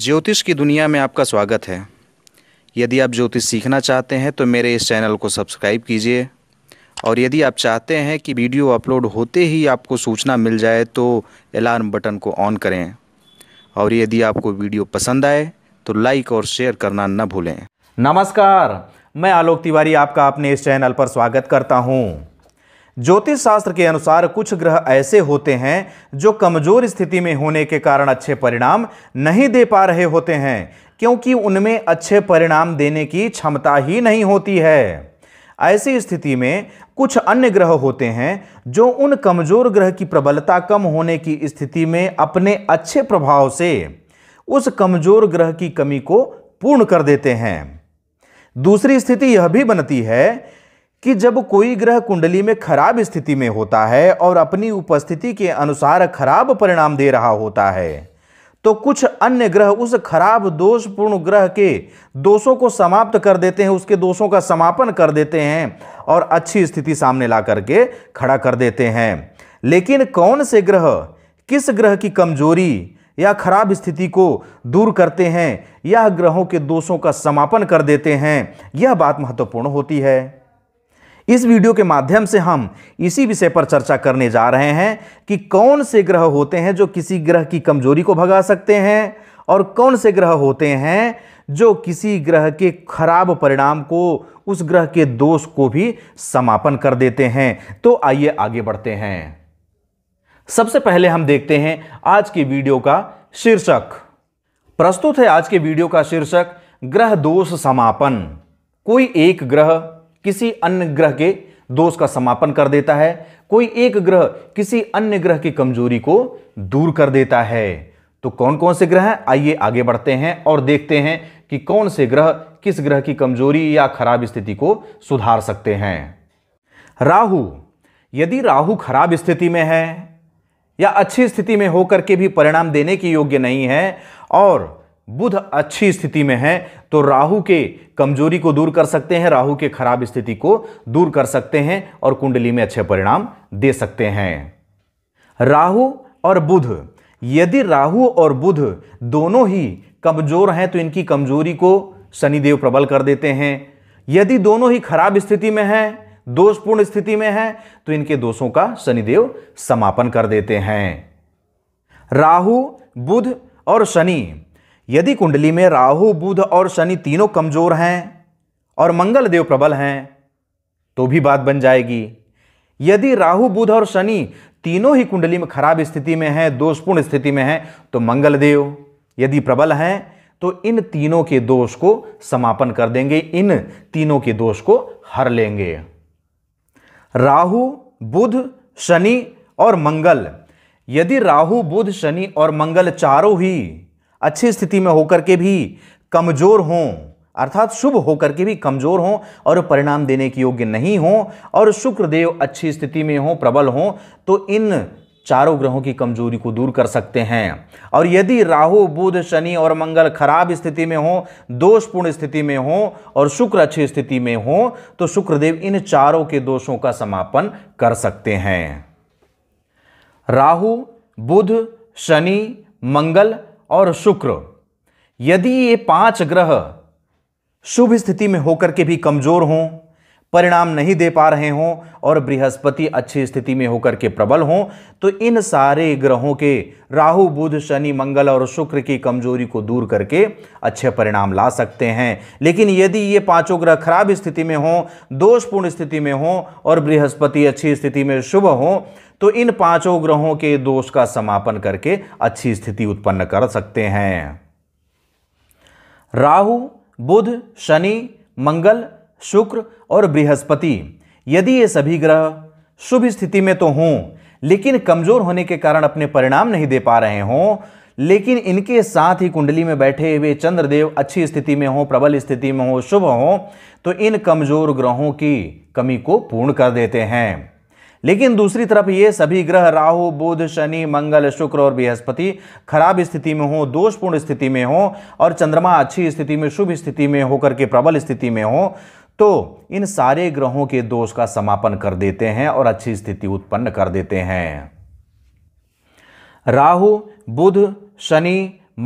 ज्योतिष की दुनिया में आपका स्वागत है यदि आप ज्योतिष सीखना चाहते हैं तो मेरे इस चैनल को सब्सक्राइब कीजिए और यदि आप चाहते हैं कि वीडियो अपलोड होते ही आपको सूचना मिल जाए तो अलार्म बटन को ऑन करें और यदि आपको वीडियो पसंद आए तो लाइक और शेयर करना न भूलें नमस्कार मैं आलोक तिवारी आपका अपने इस चैनल पर स्वागत करता हूँ ज्योतिष शास्त्र के अनुसार कुछ ग्रह ऐसे होते हैं जो कमजोर स्थिति में होने के कारण अच्छे परिणाम नहीं दे पा रहे होते हैं क्योंकि उनमें अच्छे परिणाम देने की क्षमता ही नहीं होती है ऐसी स्थिति में कुछ अन्य ग्रह होते हैं जो उन कमजोर ग्रह की प्रबलता कम होने की स्थिति में अपने अच्छे प्रभाव से उस कमजोर ग्रह की कमी को पूर्ण कर देते हैं दूसरी स्थिति यह भी बनती है कि जब कोई ग्रह कुंडली में खराब स्थिति में होता है और अपनी उपस्थिति के अनुसार खराब परिणाम दे रहा होता है तो कुछ अन्य ग्रह उस खराब दोषपूर्ण ग्रह के दोषों को समाप्त कर देते हैं उसके दोषों का समापन कर देते हैं और अच्छी स्थिति सामने ला करके खड़ा कर देते हैं लेकिन कौन से ग्रह किस ग्रह की कमजोरी या खराब स्थिति को दूर करते हैं या ग्रहों के दोषों का समापन कर देते हैं यह बात महत्वपूर्ण होती है इस वीडियो के माध्यम से हम इसी विषय पर चर्चा करने जा रहे हैं कि कौन से ग्रह होते हैं जो किसी ग्रह की कमजोरी को भगा सकते हैं और कौन से ग्रह होते हैं जो किसी ग्रह के खराब परिणाम को उस ग्रह के दोष को भी समापन कर देते हैं तो आइए आगे बढ़ते हैं सबसे पहले हम देखते हैं आज के वीडियो का शीर्षक प्रस्तुत है आज के वीडियो का शीर्षक ग्रह दोष समापन कोई एक ग्रह किसी अन्य ग्रह के दोष का समापन कर देता है कोई एक ग्रह किसी अन्य ग्रह की कमजोरी को दूर कर देता है तो कौन कौन से ग्रह हैं आइए आगे बढ़ते हैं और देखते हैं कि कौन से ग्रह किस ग्रह की कमजोरी या खराब स्थिति को सुधार सकते हैं राहु यदि राहु खराब स्थिति में है या अच्छी स्थिति में होकर के भी परिणाम देने के योग्य नहीं है और बुध अच्छी स्थिति में है तो राहु के कमजोरी को दूर कर सकते हैं राहु के खराब स्थिति को दूर कर सकते हैं और कुंडली में अच्छे परिणाम दे सकते हैं राहु और बुध यदि राहु और बुध दोनों ही कमजोर हैं तो इनकी कमजोरी को शनिदेव प्रबल कर देते हैं यदि दोनों ही खराब स्थिति में हैं दोषपूर्ण स्थिति में हैं तो इनके दोषों का शनिदेव समापन कर देते हैं राहु बुध और शनि यदि कुंडली में राहु बुध और शनि तीनों कमजोर हैं और मंगल देव प्रबल हैं तो भी बात बन जाएगी यदि राहु बुध और शनि तीनों ही कुंडली में खराब स्थिति में हैं दोषपूर्ण स्थिति में हैं तो मंगल देव यदि प्रबल हैं तो इन तीनों के दोष को समापन कर देंगे इन तीनों के दोष को हर लेंगे राहु बुध शनि और मंगल यदि राहु बुध शनि और मंगल चारों ही अच्छी स्थिति में होकर के भी कमज़ोर हों अर्थात शुभ होकर के भी कमज़ोर हों और परिणाम देने के योग्य नहीं हों और शुक्रदेव अच्छी स्थिति में हों प्रबल हों तो इन चारों ग्रहों की कमजोरी को दूर कर सकते हैं और यदि राहु बुध शनि और मंगल खराब स्थिति में हों दोषपूर्ण स्थिति में हों और शुक्र अच्छी स्थिति में हों तो शुक्रदेव इन चारों के दोषों का समापन कर सकते हैं राहु बुध शनि मंगल और शुक्र यदि ये पांच ग्रह शुभ स्थिति में होकर के भी कमजोर हों परिणाम नहीं दे पा रहे हों और बृहस्पति अच्छी स्थिति में होकर के प्रबल हों तो इन सारे ग्रहों के राहु बुध शनि मंगल और शुक्र की कमजोरी को दूर करके अच्छे परिणाम ला सकते हैं लेकिन यदि ये पांचों ग्रह खराब स्थिति में हों दोषपूर्ण स्थिति में हों और बृहस्पति अच्छी स्थिति में शुभ हों तो इन पांचों ग्रहों के दोष का समापन करके अच्छी स्थिति उत्पन्न कर सकते हैं राहु बुध शनि मंगल शुक्र और बृहस्पति यदि ये सभी ग्रह शुभ स्थिति में तो हों लेकिन कमजोर होने के कारण अपने परिणाम नहीं दे पा रहे हों लेकिन इनके साथ ही कुंडली में बैठे हुए चंद्रदेव अच्छी स्थिति में हों प्रबल स्थिति में हों शुभ हों तो इन कमजोर ग्रहों की कमी को पूर्ण कर देते हैं लेकिन दूसरी तरफ ये सभी ग्रह राहु बुध शनि मंगल शुक्र और बृहस्पति खराब स्थिति में हो दोषपूर्ण स्थिति में हो और चंद्रमा अच्छी स्थिति में शुभ स्थिति में होकर के प्रबल स्थिति में हो तो इन सारे ग्रहों के दोष का समापन कर देते हैं और अच्छी स्थिति उत्पन्न कर देते हैं राहु बुध शनि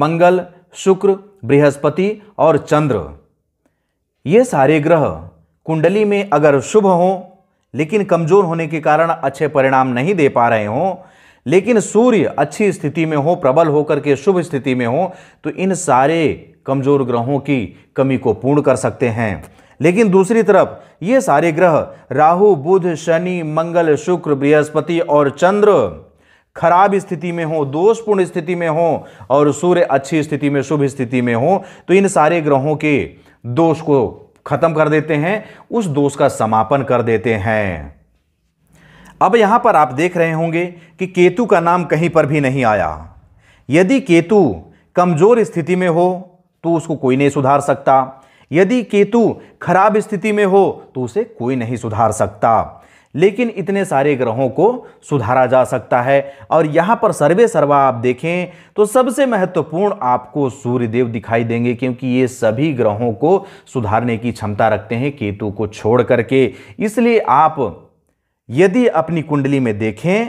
मंगल शुक्र बृहस्पति और चंद्र ये सारे ग्रह कुंडली में अगर शुभ हों लेकिन कमजोर होने के कारण अच्छे परिणाम नहीं दे पा रहे हों लेकिन सूर्य अच्छी स्थिति में हो प्रबल होकर के शुभ स्थिति में हो तो इन सारे कमजोर ग्रहों की कमी को पूर्ण कर सकते हैं लेकिन दूसरी तरफ ये सारे ग्रह राहु बुध शनि मंगल शुक्र बृहस्पति और चंद्र खराब स्थिति में हो दोषपूर्ण स्थिति में हो और सूर्य अच्छी स्थिति में शुभ स्थिति में हो तो इन सारे ग्रहों के दोष को खत्म कर देते हैं उस दोष का समापन कर देते हैं अब यहां पर आप देख रहे होंगे कि केतु का नाम कहीं पर भी नहीं आया यदि केतु कमजोर स्थिति में हो तो उसको कोई नहीं सुधार सकता यदि केतु खराब स्थिति में हो तो उसे कोई नहीं सुधार सकता लेकिन इतने सारे ग्रहों को सुधारा जा सकता है और यहाँ पर सर्वे सर्वा आप देखें तो सबसे महत्वपूर्ण आपको सूर्यदेव दिखाई देंगे क्योंकि ये सभी ग्रहों को सुधारने की क्षमता रखते हैं केतु को छोड़ करके इसलिए आप यदि अपनी कुंडली में देखें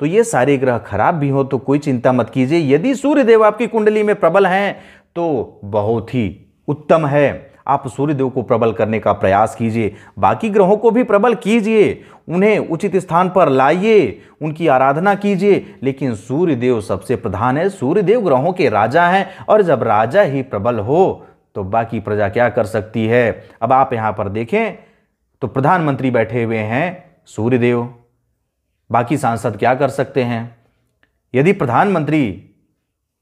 तो ये सारे ग्रह खराब भी हो तो कोई चिंता मत कीजिए यदि सूर्यदेव आपकी कुंडली में प्रबल हैं तो बहुत ही उत्तम है आप सूर्यदेव को प्रबल करने का प्रयास कीजिए बाकी ग्रहों को भी प्रबल कीजिए उन्हें उचित स्थान पर लाइए उनकी आराधना कीजिए लेकिन सूर्यदेव सबसे प्रधान है सूर्यदेव ग्रहों के राजा हैं और जब राजा ही प्रबल हो तो बाकी प्रजा क्या कर सकती है अब आप यहाँ पर देखें तो प्रधानमंत्री बैठे हुए हैं सूर्यदेव बाकी सांसद क्या कर सकते हैं यदि प्रधानमंत्री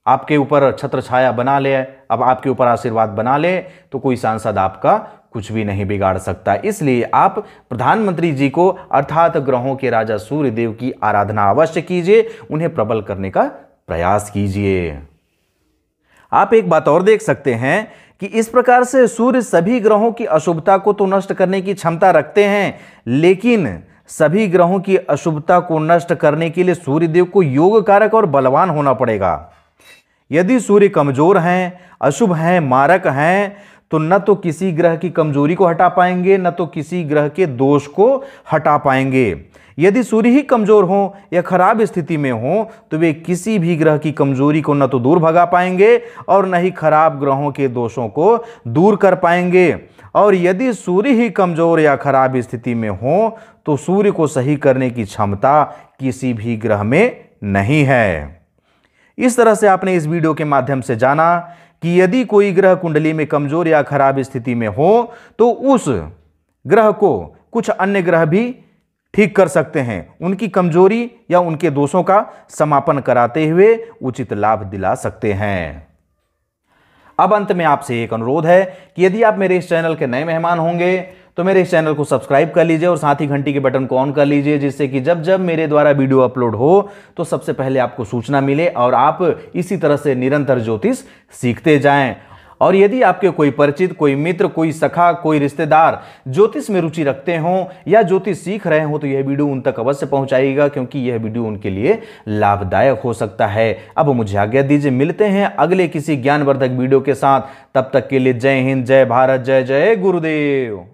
आपके ऊपर छत्र छाया बना ले अब आपके ऊपर आशीर्वाद बना ले तो कोई सांसद आपका कुछ भी नहीं बिगाड़ सकता इसलिए आप प्रधानमंत्री जी को अर्थात ग्रहों के राजा सूर्य देव की आराधना अवश्य कीजिए उन्हें प्रबल करने का प्रयास कीजिए आप एक बात और देख सकते हैं कि इस प्रकार से सूर्य सभी ग्रहों की अशुभता को तो नष्ट करने की क्षमता रखते हैं लेकिन सभी ग्रहों की अशुभता को नष्ट करने के लिए सूर्यदेव को योग कारक और बलवान होना पड़ेगा यदि सूर्य कमजोर हैं अशुभ हैं मारक हैं तो न तो किसी ग्रह की कमजोरी को हटा पाएंगे न तो किसी ग्रह के दोष को हटा पाएंगे यदि सूर्य ही कमजोर हो या खराब स्थिति में हो तो वे किसी भी ग्रह की कमजोरी को न तो दूर भगा पाएंगे और न ही खराब ग्रहों के दोषों को दूर कर पाएंगे और यदि सूर्य ही कमजोर या खराब स्थिति में हो तो सूर्य को सही करने की क्षमता किसी भी ग्रह में नहीं है इस तरह से आपने इस वीडियो के माध्यम से जाना कि यदि कोई ग्रह कुंडली में कमजोर या खराब स्थिति में हो तो उस ग्रह को कुछ अन्य ग्रह भी ठीक कर सकते हैं उनकी कमजोरी या उनके दोषों का समापन कराते हुए उचित लाभ दिला सकते हैं अब अंत में आपसे एक अनुरोध है कि यदि आप मेरे इस चैनल के नए मेहमान होंगे तो मेरे इस चैनल को सब्सक्राइब कर लीजिए और साथ ही घंटी के बटन को ऑन कर लीजिए जिससे कि जब जब मेरे द्वारा वीडियो अपलोड हो तो सबसे पहले आपको सूचना मिले और आप इसी तरह से निरंतर ज्योतिष सीखते जाएं और यदि आपके कोई परिचित कोई मित्र कोई सखा कोई रिश्तेदार ज्योतिष में रुचि रखते हों या ज्योतिष सीख रहे हों तो यह वीडियो उन तक अवश्य पहुंचाएगा क्योंकि यह वीडियो उनके लिए लाभदायक हो सकता है अब मुझे आज्ञा दीजिए मिलते हैं अगले किसी ज्ञानवर्धक वीडियो के साथ तब तक के लिए जय हिंद जय भारत जय जय गुरुदेव